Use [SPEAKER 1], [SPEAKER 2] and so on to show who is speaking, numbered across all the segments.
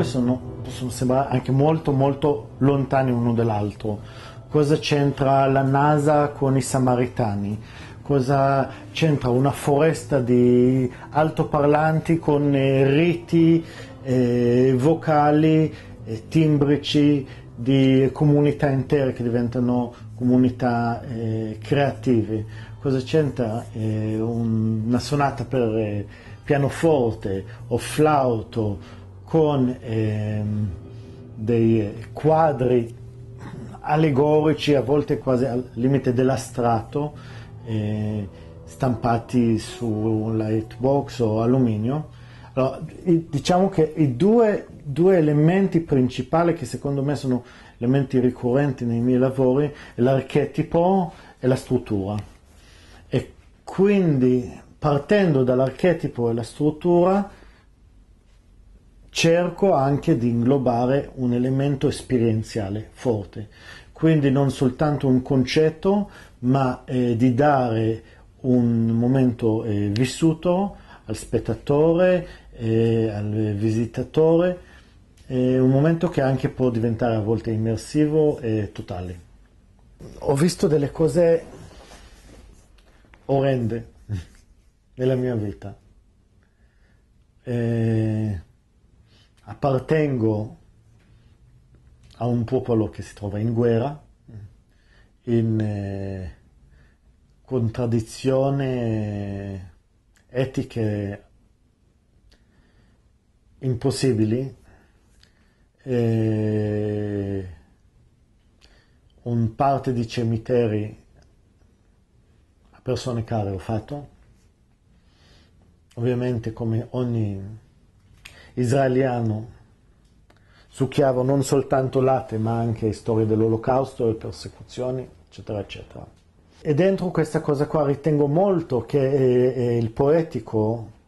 [SPEAKER 1] due sono, possono sembrare anche molto molto lontani uno dall'altro. Cosa c'entra la NASA con i samaritani? Cosa c'entra una foresta di altoparlanti con eh, riti eh, vocali, eh, timbrici di comunità intere che diventano comunità eh, creative? Cosa c'entra eh, un, una sonata per eh, pianoforte o flauto? con ehm, dei quadri allegorici, a volte quasi al limite dell'astrato, eh, stampati su un lightbox o alluminio. Allora, diciamo che i due, due elementi principali che secondo me sono elementi ricorrenti nei miei lavori è l'archetipo e la struttura. E quindi partendo dall'archetipo e la struttura cerco anche di inglobare un elemento esperienziale forte, quindi non soltanto un concetto, ma eh, di dare un momento eh, vissuto al spettatore, eh, al visitatore, eh, un momento che anche può diventare a volte immersivo e totale. Ho visto delle cose orrende nella mia vita. Eh, appartengo a un popolo che si trova in guerra, in eh, contraddizione etiche impossibili, eh, un parte di cimiteri a persone care ho fatto, ovviamente come ogni israeliano succhiavo non soltanto latte ma anche storie dell'olocausto e persecuzioni eccetera eccetera e dentro questa cosa qua ritengo molto che è, eh, è eh, il poetico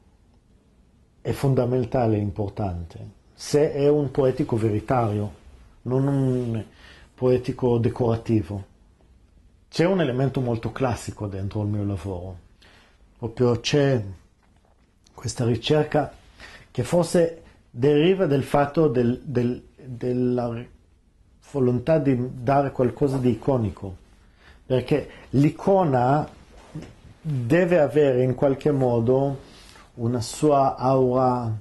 [SPEAKER 1] è fondamentale e importante se è un poetico veritario non un poetico decorativo c'è un elemento molto classico dentro il mio lavoro proprio c'è questa ricerca che forse deriva dal fatto del, del, della volontà di dare qualcosa di iconico, perché l'icona deve avere in qualche modo una sua aura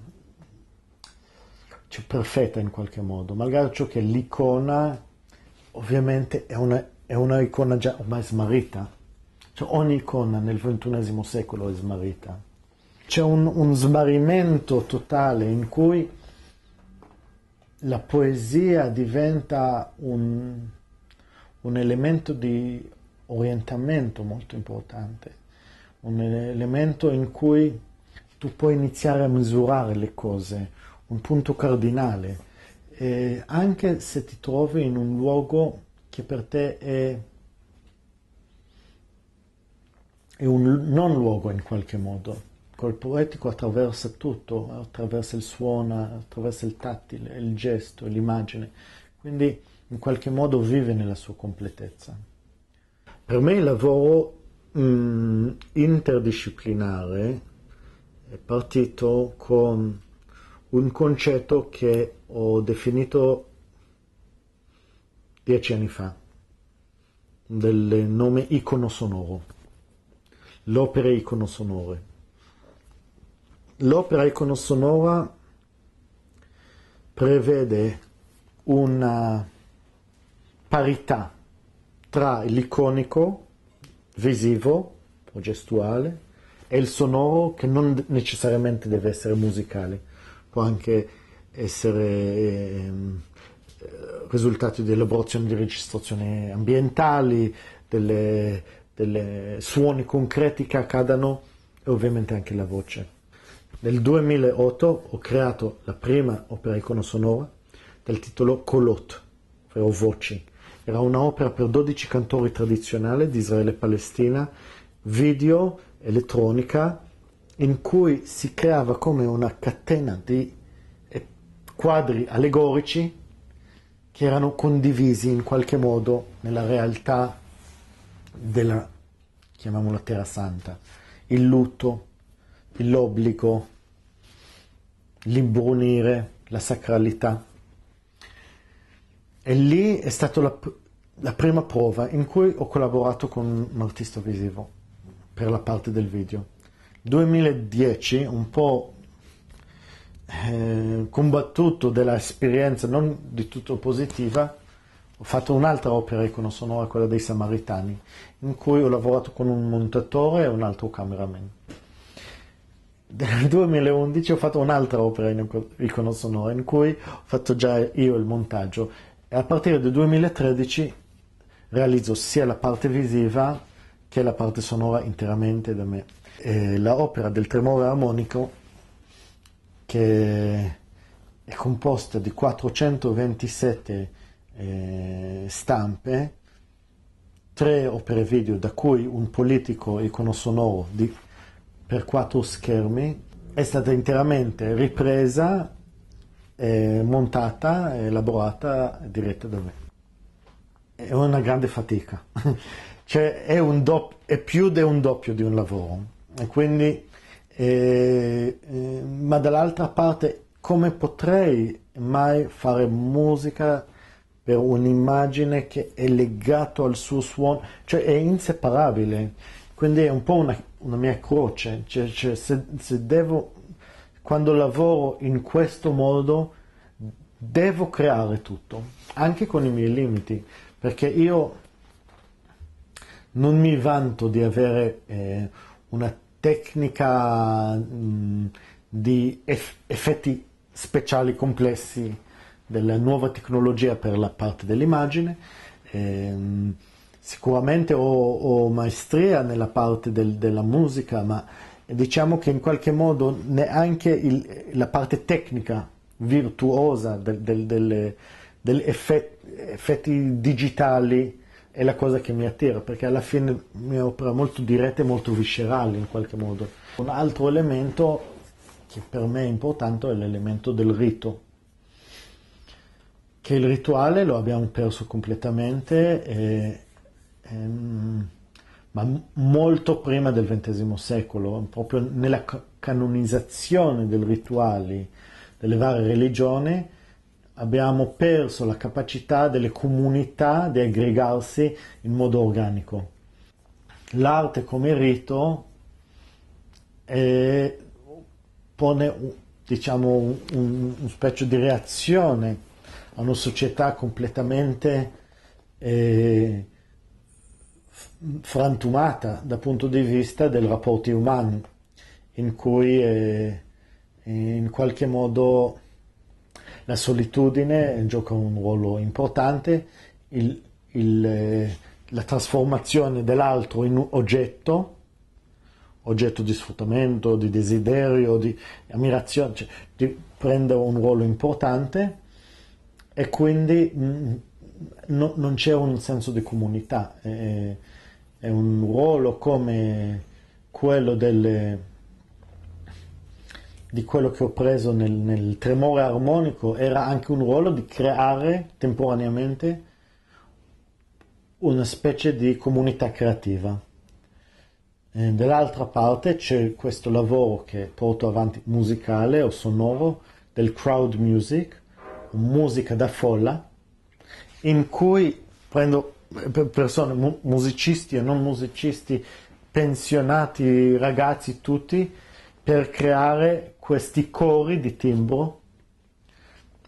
[SPEAKER 1] cioè, perfetta in qualche modo, malgrado ciò che l'icona ovviamente è una, è una icona già ormai smarrita, cioè ogni icona nel XXI secolo è smarrita c'è un, un smarrimento totale in cui la poesia diventa un, un elemento di orientamento molto importante, un elemento in cui tu puoi iniziare a misurare le cose, un punto cardinale, e anche se ti trovi in un luogo che per te è, è un non luogo in qualche modo poetico, il poetico attraversa tutto, attraversa il suono, attraversa il tattile, il gesto, l'immagine, quindi in qualche modo vive nella sua completezza. Per me il lavoro mh, mm, interdisciplinare è partito con un concetto che ho definito dieci anni fa, del nome icono sonoro, l'opera icono sonore. L'opera iconosonora prevede una parità tra l'iconico visivo o gestuale e il sonoro che non necessariamente deve essere musicale, può anche essere eh, risultato di elaborazione di registrazioni ambientali, delle, delle suoni concreti che accadano e ovviamente anche la voce. Nel 2008 ho creato la prima opera icono sonora dal titolo Kolot, ovvero Voci. Era un'opera per 12 cantori tradizionali di Israele e Palestina, video, elettronica, in cui si creava come una catena di eh, quadri allegorici che erano condivisi in qualche modo nella realtà della, chiamiamola Terra Santa, il lutto, l'obbligo, l'imbrunire, la sacralità. E lì è stata la, la prima prova in cui ho collaborato con un artista visivo per la parte del video. 2010, un po' eh, combattuto dell'esperienza non di tutto positiva, ho fatto un'altra opera iconosonora, quella dei Samaritani, in cui ho lavorato con un montatore e un altro cameraman nel 2011 ho fatto un'altra opera in icono sonora in cui ho fatto già io il montaggio e a partire del 2013 realizzo sia la parte visiva che la parte sonora interamente da me. E la opera del tremore armonico che è composta di 427 eh, stampe, tre opere video da cui un politico icono sonoro di per quattro schermi, è stata interamente ripresa, eh, montata, elaborata, diretta da me. È una grande fatica, cioè è, doppio, è più di un doppio di un lavoro. E quindi, eh, eh, ma dall'altra parte, come potrei mai fare musica per un'immagine che è legata al suo suono, cioè è inseparabile. Quindi è un po' una, una mia croce, cioè, cioè se, se devo, quando lavoro in questo modo, devo creare tutto, anche con i miei limiti, perché io non mi vanto di avere eh, una tecnica mh, mm, di eff- effetti speciali complessi della nuova tecnologia per la parte dell'immagine. Ehm, sicuramente ho, ho maestria nella parte del, della musica, ma diciamo che in qualche modo neanche il, la parte tecnica virtuosa del, del, delle, degli effetti, effetti, digitali è la cosa che mi attira, perché alla fine mi opera molto diretta e molto viscerale in qualche modo. Un altro elemento che per me è importante è l'elemento del rito, che il rituale lo abbiamo perso completamente Ehm, ma molto prima del XX secolo, proprio nella canonizzazione dei rituali delle varie religioni, abbiamo perso la capacità delle comunità di aggregarsi in modo organico. L'arte come rito è, pone diciamo, un, un, specie di reazione a una società completamente eh, frantumata dal punto di vista dei rapporti umani, in cui eh, in qualche modo la solitudine gioca un ruolo importante, il, il, eh, la trasformazione dell'altro in oggetto, oggetto di sfruttamento, di desiderio, di ammirazione, cioè, di prendere un ruolo importante e quindi mh, mm, mm, no, non c'è un senso di comunità. Eh, è un ruolo come quello delle, di quello che ho preso nel, nel, tremore armonico era anche un ruolo di creare temporaneamente una specie di comunità creativa. E eh, dall'altra parte c'è questo lavoro che porto avanti musicale o sonoro del crowd music, musica da folla, in cui prendo persone, musicisti e non musicisti, pensionati, ragazzi tutti, per creare questi cori di timbro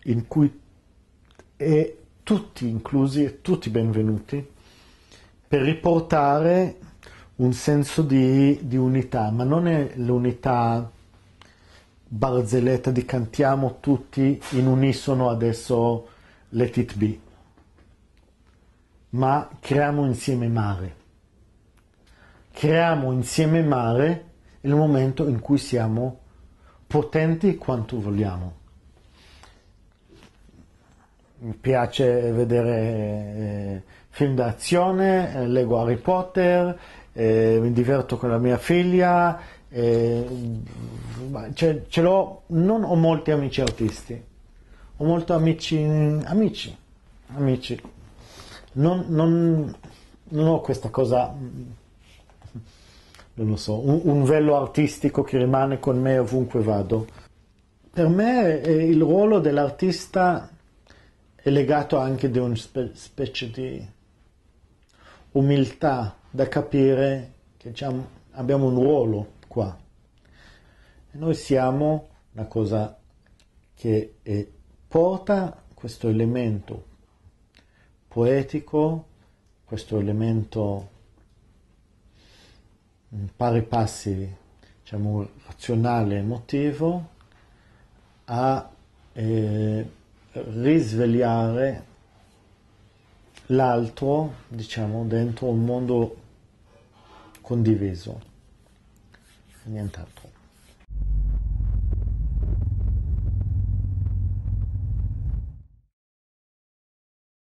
[SPEAKER 1] in cui e tutti inclusi e tutti benvenuti per riportare un senso di, di unità, ma non è l'unità barzelletta di cantiamo tutti in unisono adesso let it be ma creiamo insieme mare. Creiamo insieme mare il momento in cui siamo potenti quanto vogliamo. Mi piace vedere eh, film d'azione, eh, leggo Harry Potter, eh, mi diverto con la mia figlia, eh, ce, ce l'ho, non ho molti amici autisti, ho molti amici, amici, amici non, non, non ho questa cosa, mm, non lo so, un, un velo artistico che rimane con me ovunque vado. Per me eh, il ruolo dell'artista è legato anche di una spe- specie di umiltà da capire che diciamo, abbiamo un ruolo qua. E noi siamo una cosa che eh, porta questo elemento poetico, questo elemento mm, pari passi, diciamo, razionale, emotivo, a eh, risvegliare l'altro, diciamo, dentro un mondo condiviso. Nient'altro.